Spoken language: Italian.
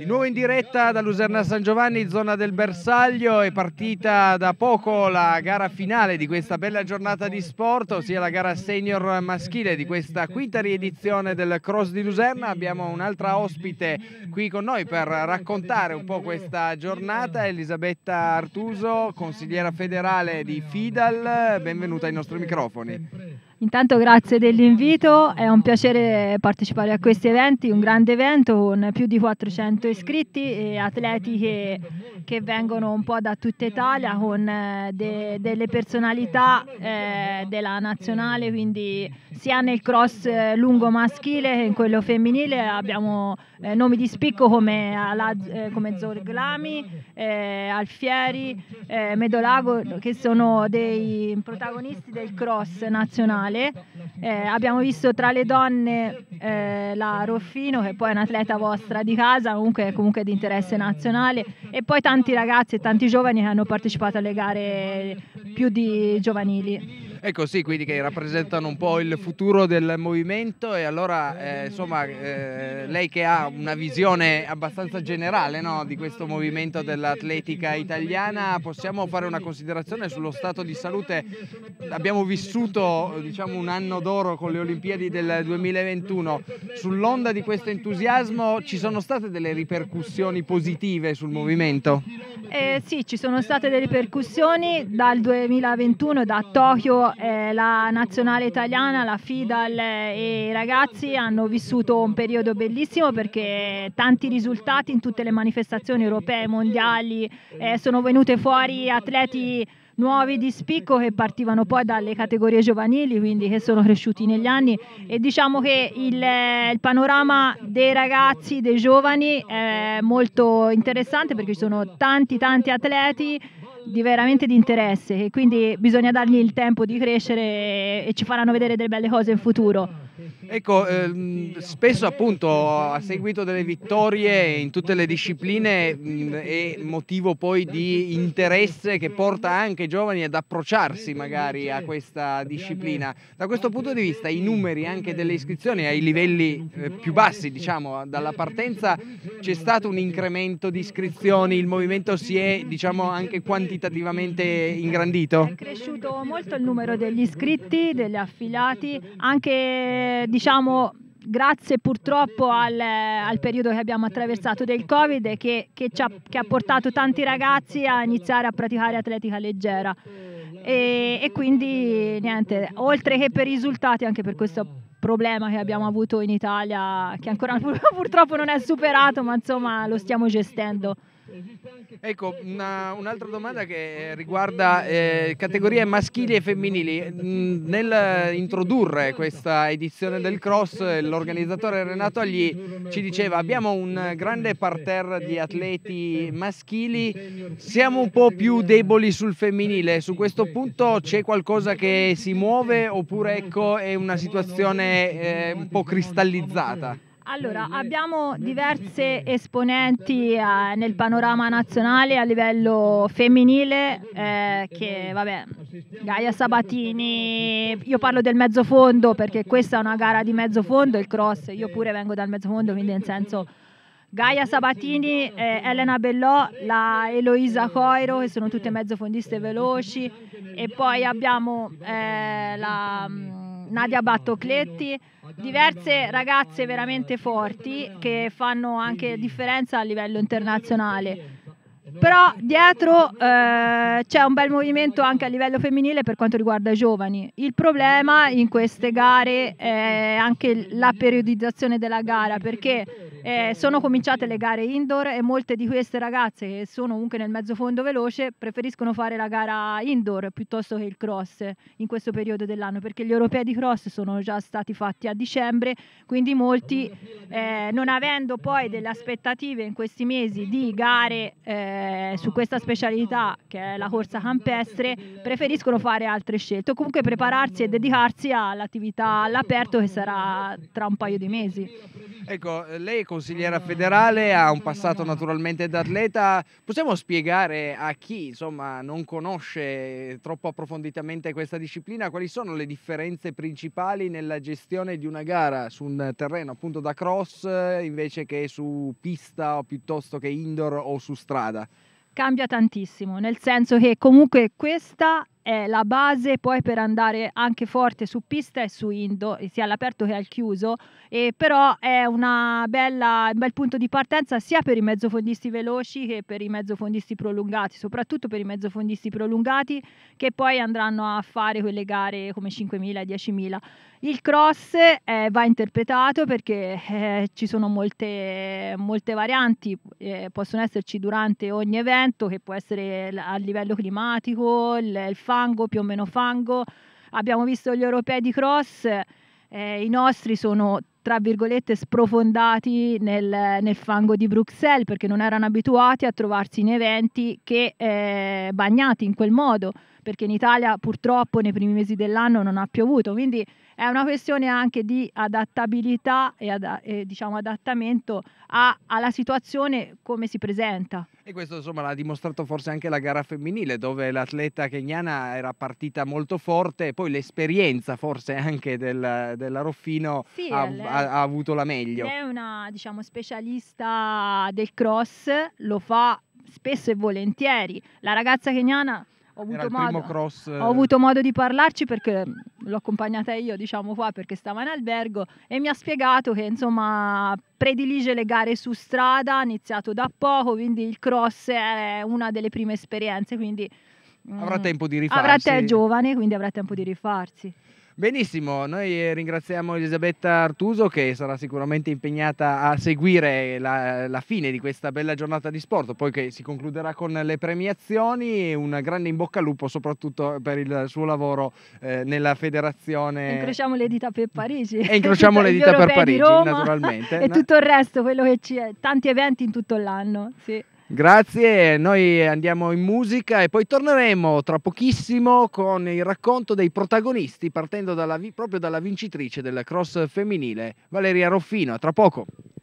Di nuovo in diretta da Luserna San Giovanni, zona del bersaglio, è partita da poco la gara finale di questa bella giornata di sport, ossia la gara senior maschile di questa quinta riedizione del Cross di Luserna. Abbiamo un'altra ospite qui con noi per raccontare un po' questa giornata, Elisabetta Artuso, consigliera federale di FIDAL, benvenuta ai nostri microfoni. Intanto grazie dell'invito, è un piacere partecipare a questi eventi, un grande evento con più di 400 iscritti e atleti che, che vengono un po' da tutta Italia con eh, de, delle personalità eh, della nazionale, quindi sia nel cross eh, lungo maschile che in quello femminile abbiamo eh, nomi di spicco come, eh, come Zorglami, eh, Alfieri, Medolago che sono dei protagonisti del cross nazionale nazionale. Eh, abbiamo visto tra le donne eh, la Roffino, che poi è un'atleta vostra di casa, comunque, comunque di interesse nazionale, e poi tanti ragazzi e tanti giovani che hanno partecipato alle gare più di giovanili. Ecco sì, quindi che rappresentano un po' il futuro del movimento e allora eh, insomma eh, lei che ha una visione abbastanza generale no, di questo movimento dell'atletica italiana, possiamo fare una considerazione sullo stato di salute? Abbiamo vissuto diciamo, un anno d'oro con le Olimpiadi del 2021, sull'onda di questo entusiasmo ci sono state delle ripercussioni positive sul movimento? Eh, sì, ci sono state delle ripercussioni dal 2021 da Tokyo eh, la nazionale italiana, la FIDAL e i ragazzi hanno vissuto un periodo bellissimo perché tanti risultati in tutte le manifestazioni europee, e mondiali, eh, sono venute fuori atleti nuovi di spicco che partivano poi dalle categorie giovanili, quindi che sono cresciuti negli anni e diciamo che il, il, panorama dei ragazzi, dei giovani è molto interessante perché ci sono tanti tanti atleti di veramente di interesse e quindi bisogna dargli il tempo di crescere e ci faranno vedere delle belle cose in futuro. Ecco, ehm, spesso appunto a seguito delle vittorie in tutte le discipline mh, e motivo poi di interesse che porta anche i giovani ad approcciarsi magari a questa disciplina. Da questo punto di vista i numeri anche delle iscrizioni ai livelli eh, più bassi, diciamo, dalla partenza c'è stato un incremento di iscrizioni, il movimento si è diciamo anche quantitativamente ingrandito? È cresciuto molto il numero degli iscritti, degli affilati, anche di eh, diciamo grazie purtroppo al, al, periodo che abbiamo attraversato del Covid che, che, ha, che, ha, portato tanti ragazzi a iniziare a praticare atletica leggera. E, e, quindi niente, oltre che per i risultati, anche per questo problema che abbiamo avuto in Italia, che ancora purtroppo non è superato, ma insomma lo stiamo gestendo. Ecco, una, un'altra domanda che riguarda eh, categorie maschili e femminili. Nell'introdurre questa edizione del cross, l'organizzatore Renato Agli ci diceva abbiamo un grande parterre di atleti maschili, siamo un po' più deboli sul femminile. Su questo punto c'è qualcosa che si muove oppure ecco, è una situazione eh, un po' cristallizzata? Allora, abbiamo diverse esponenti eh, nel panorama nazionale a livello femminile, eh, che vabbè, Gaia Sabatini, io parlo del mezzo fondo perché questa è una gara di mezzo fondo, il cross, io pure vengo dal mezzo fondo, quindi nel senso... Gaia Sabatini, eh, Elena Bellò, la Eloisa Coiro, che sono tutte mezzofondiste veloci, e poi abbiamo eh, la Nadia Battocletti, diverse ragazze veramente forti che fanno anche differenza a livello internazionale. Però dietro eh, c'è un bel movimento anche a livello femminile per quanto riguarda i giovani. Il problema in queste gare è anche la periodizzazione della gara perché eh, sono cominciate le gare indoor e molte di queste ragazze che sono comunque nel mezzo fondo veloce preferiscono fare la gara indoor piuttosto che il cross in questo periodo dell'anno perché gli europei di cross sono già stati fatti a dicembre, quindi molti eh, non avendo poi delle aspettative in questi mesi di gare eh, eh, su questa specialità che è la corsa campestre preferiscono fare altre scelte o comunque prepararsi e dedicarsi all'attività all'aperto che sarà tra un paio di mesi. Ecco, lei è consigliera federale, ha un passato naturalmente da atleta, possiamo spiegare a chi insomma, non conosce troppo approfonditamente questa disciplina quali sono le differenze principali nella gestione di una gara su un terreno appunto da cross eh, invece che su pista o piuttosto che indoor o su strada? cambia tantissimo, nel senso che comunque questa è la base poi per andare anche forte su pista e su indo, sia all'aperto che al chiuso, e però è bella, un bel punto di partenza sia per i mezzofondisti veloci che per i mezzofondisti prolungati, soprattutto per i mezzofondisti prolungati che poi andranno a fare quelle gare come 5.000 10.000. Il cross eh, va interpretato perché eh, ci sono molte, molte varianti, eh, possono esserci durante ogni evento che può essere a livello climatico, il, il fango, più o meno fango. Abbiamo visto gli europei di cross, eh, i nostri sono tra virgolette sprofondati nel, nel, fango di Bruxelles perché non erano abituati a trovarsi in eventi che eh, bagnati in quel modo perché in Italia purtroppo nei primi mesi dell'anno non ha piovuto, quindi è una questione anche di adattabilità e, ad, e diciamo adattamento a, alla situazione come si presenta. E questo insomma l'ha dimostrato forse anche la gara femminile dove l'atleta keniana era partita molto forte e poi l'esperienza forse anche del, della Roffino sì, ha, lei, ha, avuto la meglio. Lei è una diciamo, specialista del cross, lo fa spesso e volentieri. La ragazza keniana ho avuto, modo, cross... ho eh. avuto, modo, di parlarci perché l'ho accompagnata io, diciamo qua, perché stava in albergo e mi ha spiegato che insomma predilige le gare su strada, ha iniziato da poco, quindi il cross è una delle prime esperienze, quindi avrà mm, tempo di rifarsi. Avrà te giovane, quindi avrà tempo di rifarsi. Benissimo, noi ringraziamo Elisabetta Artuso che sarà sicuramente impegnata a seguire la, la fine di questa bella giornata di sport, poi che si concluderà con le premiazioni un grande in bocca al lupo soprattutto per il suo lavoro eh, nella federazione. Incrociamo le dita per Parigi. E incrociamo le dita per Parigi, Roma, naturalmente. E tutto il resto, quello che ci è, tanti eventi in tutto l'anno. Sì. Grazie, noi andiamo in musica e poi torneremo tra pochissimo con il racconto dei protagonisti partendo dalla, proprio dalla vincitrice del cross femminile, Valeria Roffino. Tra poco.